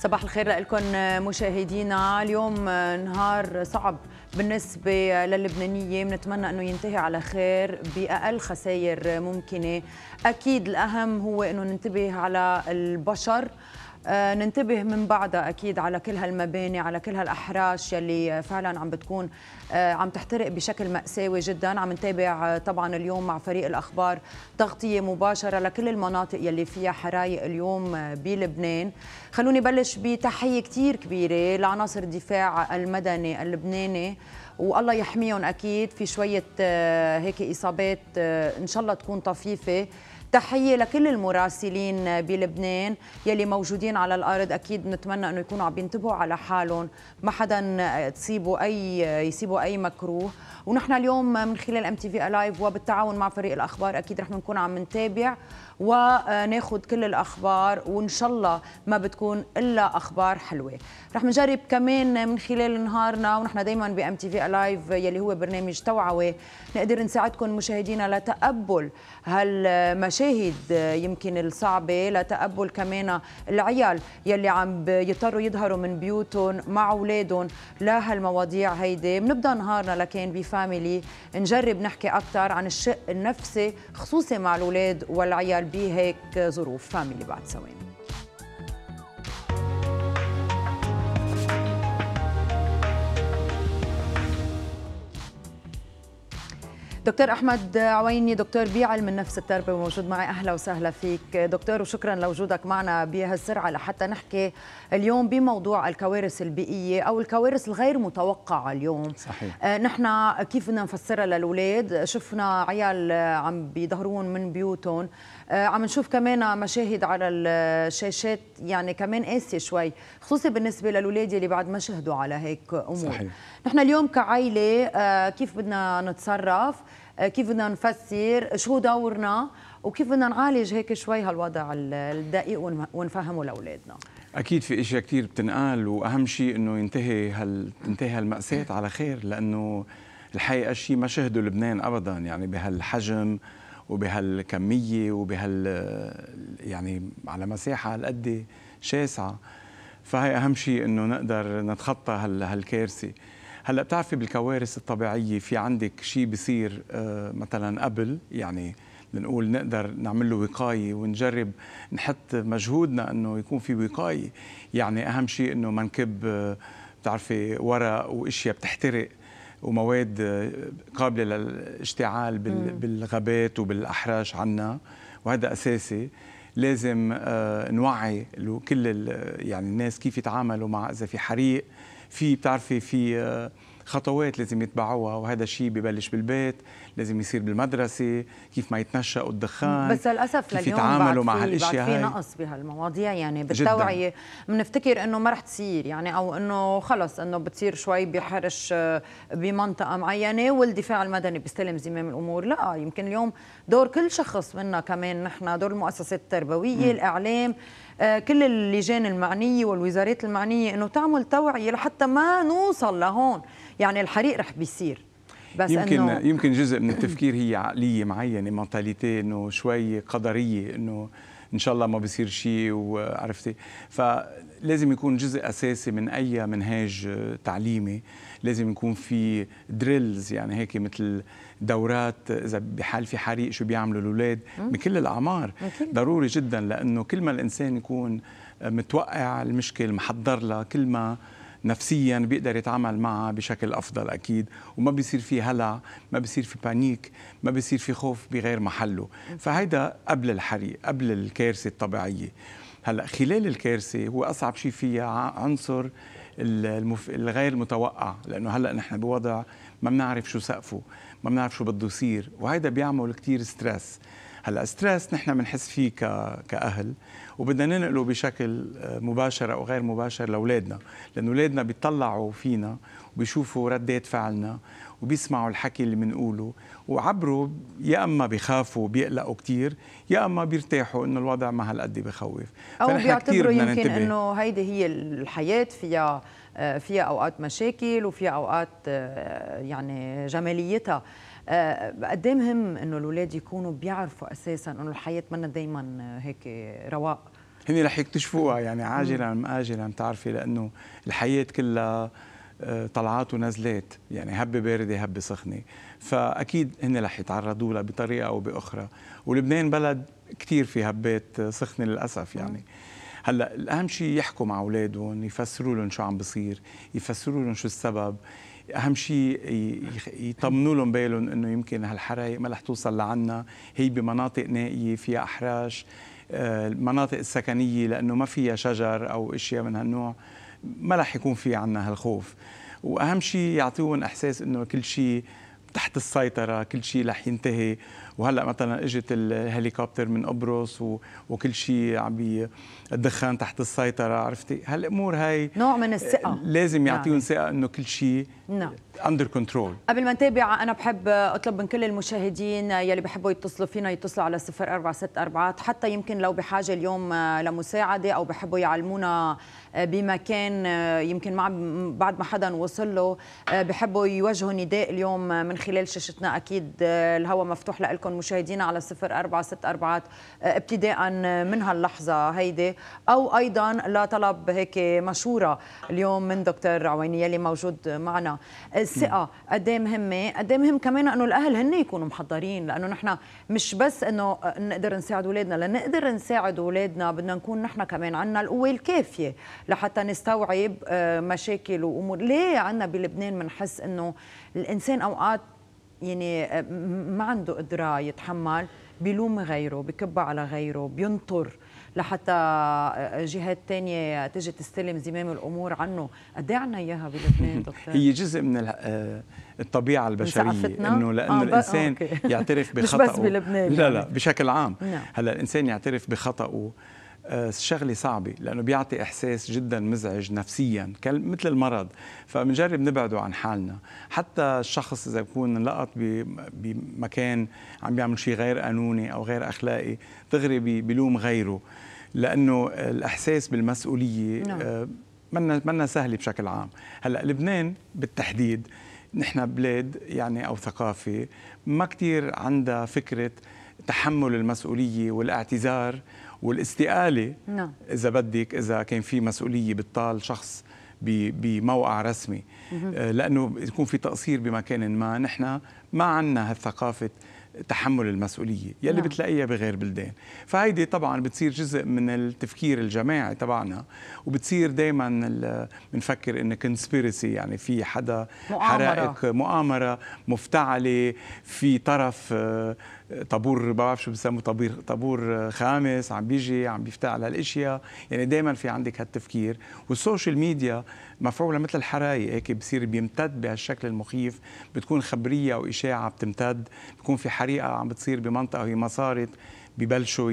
صباح الخير لكم مشاهدينا اليوم نهار صعب بالنسبة للبنانية بنتمنى أنه ينتهي على خير بأقل خسائر ممكنة أكيد الأهم هو أنه ننتبه على البشر آه، ننتبه من بعدها اكيد على كل هالمباني على كل هالاحراش يلي فعلا عم بتكون آه، عم تحترق بشكل ماساوي جدا عم نتابع آه، طبعا اليوم مع فريق الاخبار تغطيه مباشره لكل المناطق يلي فيها حرايق اليوم بلبنان خلوني بلش بتحيه كثير كبيره لعناصر الدفاع المدني اللبناني والله يحميهم اكيد في شويه هيك اصابات ان شاء الله تكون طفيفه تحية لكل المراسلين بلبنان يلي موجودين على الأرض أكيد نتمنى أنه يكونوا عم ينتبهوا على حالهم ما حدا تصيبوا أي يصيبوا أي مكروه ونحن اليوم من خلال ام تي في الايف وبالتعاون مع فريق الاخبار اكيد رح نكون عم نتابع وناخذ كل الاخبار وان شاء الله ما بتكون الا اخبار حلوه رح نجرب كمان من خلال نهارنا ونحن دائما بام تي في الايف يلي هو برنامج توعوي نقدر نساعدكم مشاهدينا لتقبل هالمشاكل المشاهد يمكن الصعبه لتقبل كمان العيال يلي عم يضطروا يظهروا من بيوتهم مع اولادهم لهالمواضيع هيدي بنبدا نهارنا لكان بفاميلي نجرب نحكي اكثر عن الشق النفسي خصوصي مع الاولاد والعيال بهيك ظروف فاميلي بعد ثواني دكتور احمد عويني دكتور بعلم النفس التربوي موجود معي اهلا وسهلا فيك دكتور وشكرا لوجودك معنا بهالسرعه لحتى نحكي اليوم بموضوع الكوارث البيئيه او الكوارث الغير متوقعه اليوم صحيح آه، نحن كيف بدنا نفسرها للاولاد شفنا عيال عم بيظهرون من بيوتهم آه، عم نشوف كمان مشاهد على الشاشات يعني كمان قاسيه شوي خصوصي بالنسبه للاولاد اللي بعد ما شهدوا على هيك امور صحيح. نحن اليوم كعائله آه، كيف بدنا نتصرف آه، كيف بدنا نفسر شو دورنا وكيف بدنا نعالج هيك شوي هالوضع الدقيق ونفهمه لاولادنا اكيد في اشياء كثير بتنقال واهم شيء انه ينتهي هال تنتهي هالمأساة على خير لانه الحقيقه شيء ما شهده لبنان ابدا يعني بهالحجم وبهالكميه وبهال يعني على مساحه هالقد شاسعه فهي اهم شيء انه نقدر نتخطى هالكارثه هلا بتعرفي بالكوارث الطبيعيه في عندك شيء بصير آه، مثلا قبل يعني بنقول نقدر نعمل له وقايه ونجرب نحط مجهودنا انه يكون في وقايه يعني اهم شيء انه ما نكب آه، بتعرفي ورق واشياء بتحترق ومواد قابله للاشتعال بالغابات وبالاحراش عنا وهذا اساسي لازم آه، نوعي كل يعني الناس كيف يتعاملوا مع اذا في حريق في بتعرفي في آه، خطوات لازم يتبعوها وهذا الشيء ببلش بالبيت لازم يصير بالمدرسه كيف ما يتنشأوا الدخان بس للاسف كيف لليوم يتعاملوا مع هالاشياء في نقص بهالمواضيع يعني بالتوعيه بنفتكر انه ما رح تصير يعني او انه خلص انه بتصير شوي بحرش آه، بمنطقه معينه والدفاع المدني بيستلم زمام الامور لا يمكن اليوم دور كل شخص منا كمان نحن دور المؤسسات التربويه الاعلام آه، كل اللجان المعنيه والوزارات المعنيه انه تعمل توعيه لحتى ما نوصل لهون يعني الحريق رح بيصير بس يمكن إنه يمكن جزء من التفكير هي عقليه معينه مونتاليتي انه شوي قدريه انه ان شاء الله ما بيصير شيء وعرفتي فلازم يكون جزء اساسي من اي منهاج تعليمي لازم يكون في دريلز يعني هيك مثل دورات اذا بحال في حريق شو بيعملوا الاولاد من كل الاعمار ضروري جدا لانه كل ما الانسان يكون متوقع المشكله محضر لها كل ما نفسيا بيقدر يتعامل معها بشكل افضل اكيد وما بيصير في هلع ما بيصير في بانيك ما بيصير في خوف بغير محله فهيدا قبل الحريق قبل الكارثه الطبيعيه هلا خلال الكارثه هو اصعب شيء فيها عنصر المف... الغير متوقع لانه هلا نحن بوضع ما بنعرف شو سقفه ما بنعرف شو بده يصير وهيدا بيعمل كثير ستريس هلا ستريس نحن بنحس فيه ك... كاهل وبدنا ننقله بشكل آه، مباشر او غير مباشر لاولادنا لانه اولادنا بيطلعوا فينا وبيشوفوا ردات فعلنا وبيسمعوا الحكي اللي بنقوله وعبروا يا اما بيخافوا بيقلقوا كثير يا اما بيرتاحوا انه الوضع ما هالقد بخوف او بيعتبروا يمكن انه هيدي هي الحياه فيها فيها اوقات مشاكل وفيها اوقات آه، يعني جماليتها آه، قد إيه مهم انه الاولاد يكونوا بيعرفوا اساسا انه الحياه منا دائما هيك رواق هن رح يكتشفوها يعني عاجلا ام اجلا بتعرفي لانه الحياه كلها آه، طلعات ونزلات يعني هبة باردة هبة سخنة فأكيد هن رح يتعرضوا لها بطريقة أو بأخرى ولبنان بلد كثير في هبات سخنة للأسف يعني هلا الأهم شيء يحكوا مع أولادهم يفسروا لهم شو عم بصير يفسروا لهم شو السبب اهم شيء يطمنوا لهم بالهم انه يمكن هالحرائق ما رح توصل لعنا هي بمناطق نائيه فيها احراش آه، المناطق السكنيه لانه ما فيها شجر او اشياء من هالنوع ما راح يكون في عنا هالخوف واهم شيء يعطيهم احساس انه كل شيء تحت السيطره كل شيء رح ينتهي وهلا مثلا اجت الهليكوبتر من قبرص و... وكل شيء عم الدخان تحت السيطره عرفتي هالامور هاي نوع من الثقه آه، لازم نعم. يعطيهم نعم. ثقه انه كل شيء نعم اندر كنترول قبل ما نتابع انا بحب اطلب من كل المشاهدين يلي بحبوا يتصلوا فينا يتصلوا على 0464 حتى يمكن لو بحاجه اليوم آه، لمساعده او بحبوا يعلمونا آه، بمكان يمكن مع بعد ما حدا وصل له بحبوا يوجهوا نداء اليوم من خلال شاشتنا اكيد الهواء مفتوح لكم لكم مشاهدينا على صفر أربعة ست أربعات آه، ابتداء آه، من هاللحظة هيدي أو أيضا لطلب هيك مشورة اليوم من دكتور عويني يلي موجود معنا الثقة آه، قد ايه مهمة قد ايه مهم كمان أنه الأهل هن يكونوا محضرين لأنه نحن مش بس أنه نقدر نساعد أولادنا لنقدر نساعد أولادنا بدنا نكون نحن كمان عندنا القوة الكافية لحتى نستوعب مشاكل وأمور ليه عندنا بلبنان بنحس أنه الإنسان أوقات يعني آه، ما عنده قدره يتحمل بيلوم غيره بكب على غيره بينطر لحتى آه، جهات تانية تجي تستلم زمام الامور عنه قد إيه عنا اياها بلبنان دكتور هي جزء من آه، الطبيعه البشريه انه لانه آه الانسان أوكي. يعترف بخطأه مش بس بلبنان لا لا يعني. بشكل عام نعم. هلا الانسان يعترف بخطأه آه، شغله صعبه لانه بيعطي احساس جدا مزعج نفسيا مثل المرض فبنجرب نبعده عن حالنا حتى الشخص اذا بكون انلقط بمكان عم بيعمل شيء غير قانوني او غير اخلاقي دغري بلوم غيره لانه الاحساس بالمسؤوليه نعم. آه، منا منا سهله بشكل عام هلا لبنان بالتحديد نحن بلاد يعني او ثقافه ما كثير عندها فكره تحمل المسؤوليه والاعتذار والاستقاله نعم. اذا بدك اذا كان في مسؤوليه بتطال شخص بموقع رسمي آه، لانه يكون في تقصير بمكان ما نحن ما عندنا هالثقافه تحمل المسؤوليه يلي نعم. بتلاقيها بغير بلدان فهيدي طبعا بتصير جزء من التفكير الجماعي تبعنا وبتصير دائما بنفكر انه كونسبيرسي يعني في حدا مؤامرة. حرائق مؤامره مفتعله في طرف آه، طابور ما بعرف شو بسموه طابور طابور آه، خامس عم بيجي عم بيفتعل هالاشياء يعني دائما في عندك هالتفكير والسوشيال ميديا مفعولة مثل الحرايق هيك بصير بيمتد بهالشكل المخيف بتكون خبرية وإشاعة بتمتد بيكون في حريقة عم بتصير بمنطقة هي ما صارت ببلشوا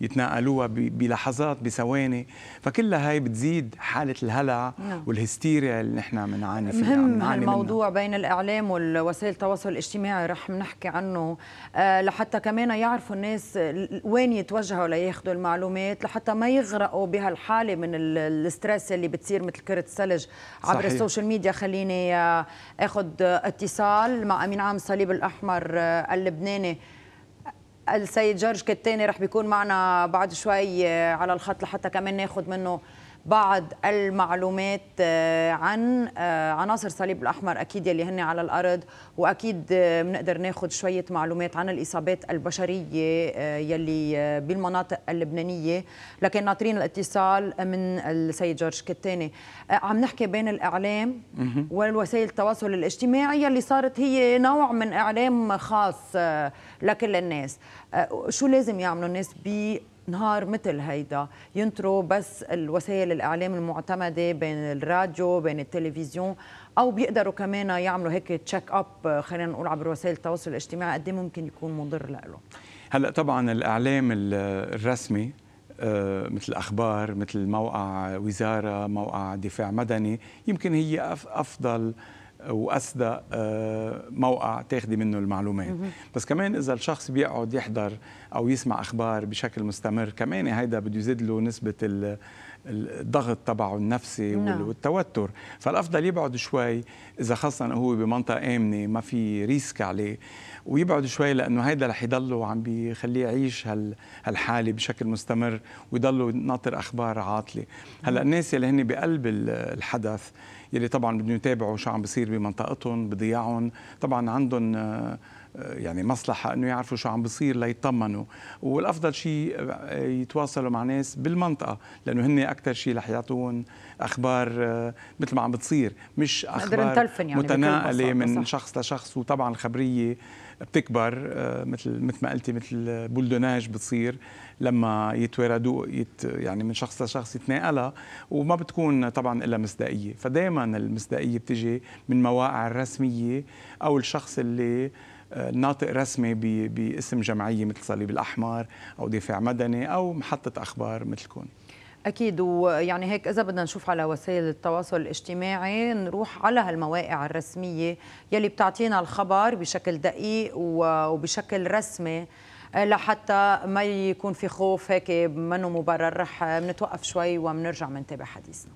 يتناقلوها بلحظات بثواني فكلها هاي بتزيد حالة الهلع نعم. والهستيريا اللي نحن بنعاني فيها مهم الموضوع منها. بين الإعلام ووسائل التواصل الاجتماعي رح نحكي عنه آه، لحتى كمان يعرفوا الناس وين يتوجهوا لياخذوا المعلومات لحتى ما يغرقوا بهالحالة من الستريس اللي بتصير مثل كرة الثلج عبر صحيح. السوشيال ميديا خليني آه، اخذ اتصال مع أمين عام الصليب الأحمر آه، اللبناني السيد جورج كتاني رح بيكون معنا بعد شوي آه، على الخط لحتى كمان ناخذ منه بعض المعلومات آه، عن آه، عناصر صليب الأحمر أكيد يلي هن على الأرض وأكيد بنقدر آه، ناخذ شوية معلومات عن الإصابات البشرية يلي بالمناطق اللبنانية لكن ناطرين الاتصال من السيد جورج كتاني عم نحكي بين الإعلام والوسائل التواصل الاجتماعي يلي صارت هي نوع من إعلام خاص لكل الناس شو لازم يعملوا الناس بي نهار مثل هيدا ينطروا بس الوسائل الاعلام المعتمده بين الراديو بين التلفزيون او بيقدروا كمان يعملوا هيك تشيك اب خلينا نقول عبر وسائل التواصل الاجتماعي قد إيه ممكن يكون مضر له هلا طبعا الاعلام الرسمي آه، مثل اخبار مثل موقع وزاره موقع دفاع مدني يمكن هي افضل واسدى آه، موقع تاخدي منه المعلومات بس كمان اذا الشخص بيقعد يحضر او يسمع اخبار بشكل مستمر كمان هيدا بده يزيد له نسبه الضغط تبعه النفسي نعم. والتوتر فالافضل يبعد شوي اذا خاصه هو بمنطقه امنه ما في ريسك عليه ويبعد شوي لانه هيدا رح يضله عم بيخليه يعيش هالحاله بشكل مستمر ويضله ناطر اخبار عاطله هلا نعم. الناس اللي هن بقلب الحدث يلي طبعا بدهم يتابعوا شو عم بيصير بمنطقتهم بضياعهم طبعا عندهم يعني مصلحة أنه يعرفوا شو عم بصير ليطمنوا والأفضل شيء آه، يتواصلوا مع ناس بالمنطقة لأنه هن أكثر شيء رح يعطون أخبار آه، مثل ما عم بتصير مش أخبار يعني متناقلة من صح. شخص لشخص وطبعا الخبرية بتكبر آه، مثل مثل ما قلتي مثل بولدوناج بتصير لما يتوردوا يت يعني من شخص لشخص يتناقلها وما بتكون طبعا الا مصداقيه، فدائما المصداقيه بتجي من مواقع رسميه او الشخص اللي آه، ناطق رسمي باسم جمعيه مثل صليب الاحمر او دفاع مدني او محطه اخبار مثلكم اكيد ويعني هيك اذا بدنا نشوف على وسائل التواصل الاجتماعي نروح على هالمواقع الرسميه يلي بتعطينا الخبر بشكل دقيق وبشكل رسمي آه، لحتى ما يكون في خوف هيك منه مبرر رح بنتوقف شوي وبنرجع بنتابع حديثنا